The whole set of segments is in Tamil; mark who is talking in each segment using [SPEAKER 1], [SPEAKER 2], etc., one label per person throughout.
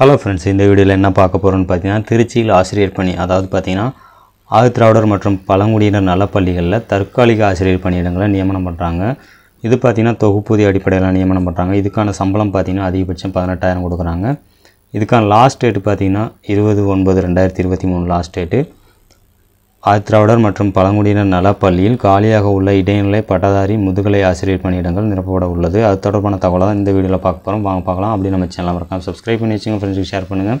[SPEAKER 1] ஹலோ ஃப்ரெண்ட்ஸ் இந்த வீடியோவில் என்ன பார்க்க போகிறோன்னு பார்த்தீங்கன்னா திருச்சியில் ஆசிரியர் பணி அதாவது பார்த்திங்கன்னா ஆதித்திராவிடர் மற்றும் பழங்குடியினர் நலப்பள்ளிகளில் தற்காலிக ஆசிரியர் பணியிடங்களை நியமனம் பண்ணுறாங்க இது பார்த்திங்கன்னா தொகுப்பூதி அடிப்படையில் நியமனம் பண்ணுறாங்க இதுக்கான சம்பளம் பார்த்திங்கன்னா அதிகபட்சம் பதினெட்டாயிரம் கொடுக்குறாங்க இதுக்கான லாஸ்ட் டேட்டு பார்த்திங்கன்னா இருபது ஒன்பது ரெண்டாயிரத்தி இருபத்தி மூணு லாஸ்ட் டேட்டு ஆத்திராவிடர் மற்றும் பழங்குடியினர் நலப்பள்ளியில் காலியாக உள்ள இடைநிலை பட்டதாரி முதுகலை ஆசிரியர் பணியிடங்கள் நிரப்பப்பட உள்ளது அது தொடர்பான தான் இந்த வீடியோவில் பார்க்க போகிறோம் வாங்க பார்க்கலாம் அப்படி நம்ம சேனலாக மறக்காம சப்ஸ்கிரைப் பண்ணி வச்சுங்க ஃப்ரெண்ட்ஸுக்கு ஷேர் பண்ணுங்கள்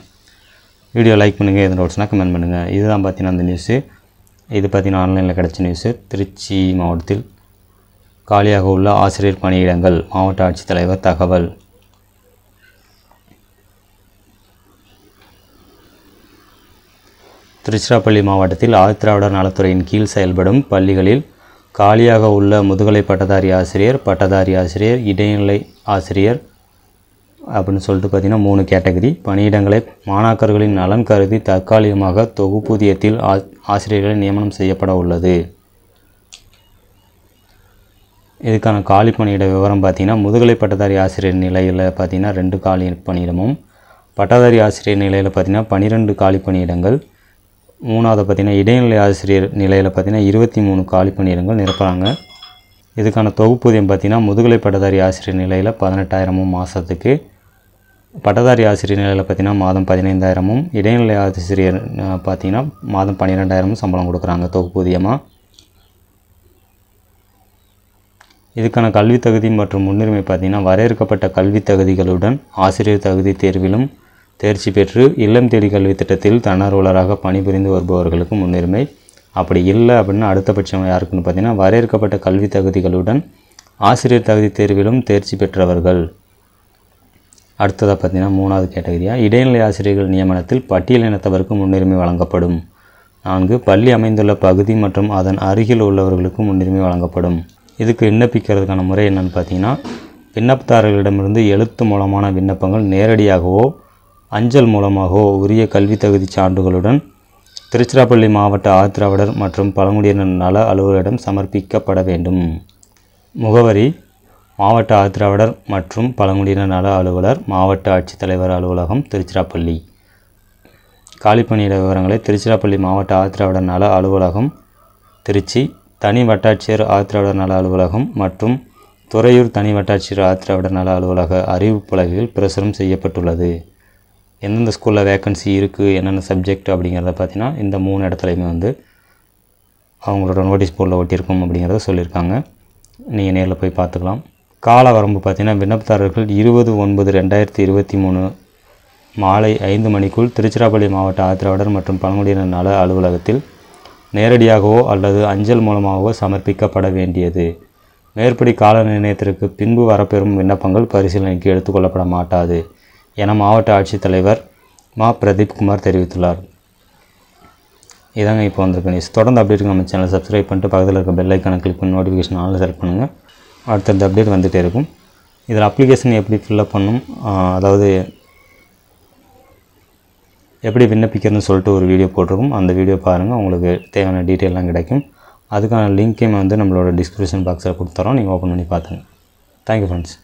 [SPEAKER 1] வீடியோ லைக் பண்ணுங்கள் எது டவுட்ஸ்னால் கமெண்ட் பண்ணுங்கள் இதுதான் பார்த்தீங்கன்னா அந்த நியூஸு இது பார்த்தீங்கன்னா ஆன்லைனில் கிடச்ச நியூஸு திருச்சி மாவட்டத்தில் காலியாக உள்ள ஆசிரியர் பணியிடங்கள் மாவட்ட ஆட்சித்தலைவர் தகவல் திருச்சிராப்பள்ளி மாவட்டத்தில் ஆதித்திராவிடர் நலத்துறையின் கீழ் செயல்படும் பள்ளிகளில் காலியாக உள்ள முதுகலை பட்டதாரி ஆசிரியர் பட்டதாரி ஆசிரியர் இடைநிலை ஆசிரியர் அப்படின்னு சொல்லிட்டு பார்த்திங்கன்னா மூணு கேட்டகரி பணியிடங்களை மாணாக்கர்களின் நலன் கருதி தற்காலிகமாக தொகுப்பூதியத்தில் ஆசிரியர்களை நியமனம் செய்யப்பட உள்ளது இதுக்கான காலி பணியிட விவரம் பார்த்திங்கன்னா முதுகலை பட்டதாரி ஆசிரியர் நிலையில் பார்த்திங்கன்னா ரெண்டு காலி பணியிடமும் பட்டதாரி ஆசிரியர் நிலையில் பார்த்திங்கன்னா பன்னிரெண்டு காலி பணியிடங்கள் மூணாவது பார்த்திங்கன்னா இடைநிலை ஆசிரியர் நிலையில் பார்த்திங்கன்னா இருபத்தி மூணு காலி பணியிடங்கள் நிரப்புகிறாங்க இதுக்கான தொகுப்பூதியம் பார்த்திங்கன்னா முதுகலை பட்டதாரி ஆசிரியர் நிலையில் பதினெட்டாயிரமும் மாதத்துக்கு பட்டதாரி ஆசிரியர் நிலையில் பார்த்திங்கன்னா மாதம் பதினைந்தாயிரமும் இடைநிலை ஆசிரியர் பார்த்திங்கன்னா மாதம் பன்னிரெண்டாயிரமும் சம்பளம் கொடுக்குறாங்க தொகுப்பூதியமாக இதுக்கான கல்வி தகுதி மற்றும் முன்னுரிமை பார்த்திங்கன்னா வரையறுக்கப்பட்ட கல்வி தகுதிகளுடன் ஆசிரியர் தகுதி தேர்விலும் தேர்ச்சி பெற்று இல்லம் தேடி கல்வி திட்டத்தில் தன்னார்வலராக பணிபுரிந்து வருபவர்களுக்கு முன்னுரிமை அப்படி இல்லை அப்படின்னா அடுத்தபட்சம் யாருக்குன்னு பார்த்தீங்கன்னா வரையறுக்கப்பட்ட கல்வி தகுதிகளுடன் ஆசிரியர் தகுதி தேர்விலும் தேர்ச்சி பெற்றவர்கள் அடுத்ததாக பார்த்தீங்கன்னா மூணாவது கேட்டகரியாக இடைநிலை ஆசிரியர்கள் நியமனத்தில் பட்டியலினத்தவருக்கு முன்னுரிமை வழங்கப்படும் நான்கு பள்ளி அமைந்துள்ள பகுதி மற்றும் அதன் அருகில் உள்ளவர்களுக்கு முன்னுரிமை வழங்கப்படும் இதுக்கு விண்ணப்பிக்கிறதுக்கான முறை என்னென்னு பார்த்தீங்கன்னா விண்ணப்பதாரர்களிடமிருந்து எழுத்து மூலமான விண்ணப்பங்கள் நேரடியாகவோ அஞ்சல் மூலமாகவோ உரிய கல்வி தகுதி சான்றுகளுடன் திருச்சிராப்பள்ளி மாவட்ட ஆதிராவிடர் மற்றும் பழங்குடியினர் நல அலுவலரிடம் சமர்ப்பிக்கப்பட வேண்டும் முகவரி மாவட்ட ஆதிராவிடர் மற்றும் பழங்குடியினர் நல அலுவலர் மாவட்ட ஆட்சித்தலைவர் அலுவலகம் திருச்சிராப்பள்ளி காலிப்பணியிட விவரங்களை திருச்சிராப்பள்ளி மாவட்ட ஆதிராவிடர் நல அலுவலகம் திருச்சி தனி வட்டாட்சியர் ஆத்திராவிடர் நல அலுவலகம் மற்றும் துறையூர் தனி வட்டாட்சியர் ஆத்திராவிடர் நல அலுவலக அறிவிப்புலகில் பிரசுரம் செய்யப்பட்டுள்ளது எந்தெந்த ஸ்கூலில் வேக்கன்சி இருக்குது என்னென்ன சப்ஜெக்ட் அப்படிங்கிறத பார்த்தீங்கன்னா இந்த மூணு இடத்துலையுமே வந்து அவங்களோட நோட்டீஸ் போர்டில் ஒட்டியிருக்கோம் அப்படிங்கிறத சொல்லியிருக்காங்க நீங்கள் நேரில் போய் பார்த்துக்கலாம் கால வரம்பு பார்த்திங்கன்னா விண்ணப்பதாரர்கள் இருபது ஒன்பது ரெண்டாயிரத்தி இருபத்தி மூணு மாலை ஐந்து மணிக்குள் திருச்சிராப்பள்ளி மாவட்ட ஆதரவாளர் மற்றும் பழங்குடியினர் நல அலுவலகத்தில் நேரடியாகவோ அல்லது அஞ்சல் மூலமாகவோ சமர்ப்பிக்கப்பட வேண்டியது மேற்படி கால நிர்ணயத்திற்கு பின்பு வரப்பெறும் விண்ணப்பங்கள் பரிசீலனைக்கு எடுத்துக்கொள்ளப்பட மாட்டாது என மாவட்ட ஆட்சித்தலைவர் மா பிரதீப்குமார் தெரிவித்துள்ளார் இதாங்க இப்போ வந்திருக்கு நியூஸ் தொடர்ந்து அப்டேட் நம்ம சேனல் சப்ஸ்கிரைப் பண்ணிட்டு பக்கத்தில் இருக்க பெல் ஐக்கான கிளிக் பண்ணி நோட்டிஃபிகேஷன் ஆனால் செலக்ட் பண்ணுங்கள் அடுத்தடுத்து அப்டேட் வந்துகிட்டே இருக்கும் இதில் அப்ளிகேஷன் எப்படி ஃபில்லப் பண்ணும் அதாவது எப்படி விண்ணப்பிக்கிறதுன்னு சொல்லிட்டு ஒரு வீடியோ போட்டிருக்கும் அந்த வீடியோ பாருங்கள் உங்களுக்கு தேவையான டீட்டெயிலாம் கிடைக்கும் அதுக்கான லிங்க்கையும் வந்து நம்மளோட டிஸ்கிரிப்ஷன் பாக்ஸில் கொடுத்துறோம் நீங்கள் ஓப்பன் பண்ணி பார்த்துங்க தேங்க்யூ ஃப்ரெண்ட்ஸ்